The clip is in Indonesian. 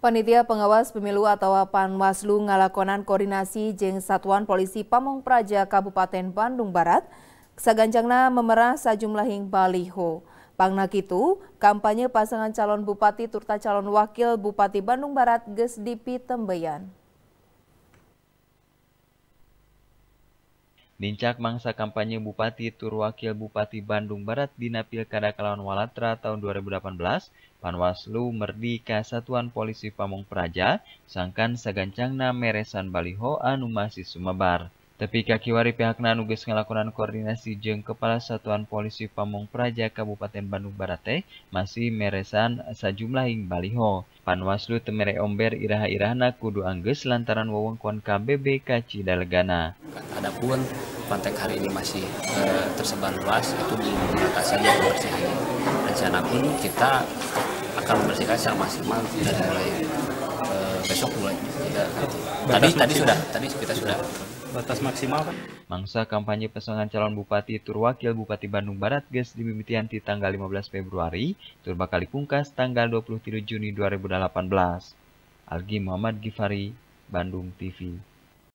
Panitia Pengawas Pemilu atau Panwaslu ngalakonan koordinasi jeng Satuan Polisi Pamong Praja Kabupaten Bandung Barat, saganjangna memerah sajumlahing baliho. Pangna itu kampanye pasangan calon bupati turta calon wakil bupati Bandung Barat ges Tembayan. Lincak mangsa kampanye Bupati Tur Wakil Bupati Bandung Barat Dina Pilkada Kalawan Walatra tahun 2018, Panwaslu Merdika Satuan Polisi Pamung Praja, sangkan sagancangna meresan baliho anu masih sumebar. Tepi kakiwari pihak nugas ngelakonan koordinasi jeng Kepala Satuan Polisi Pamung Praja Kabupaten Bandung Barat teh masih meresan sejumlah ing baliho. Panwaslu temere omber iraha-irahna kudu angges lantaran wewengkon KBB ka Cidalegana. Adapun Kontek hari ini masih eh, tersebar luas, itu belum mengatasi pembersihannya. Rencana pun kita akan membersihkan secara maksimal dari mulai eh, besok mulai. ya, tadi maksimal. tadi sudah, tadi kita sudah batas maksimal kan? Mangsa kampanye pasangan calon Bupati Tur Wakil Bupati Bandung Barat Ges dibibitian di tanggal 15 Februari, Tur bakal dipungkas tanggal 23 Juni 2018. Algi Muhammad Gifari, Bandung TV.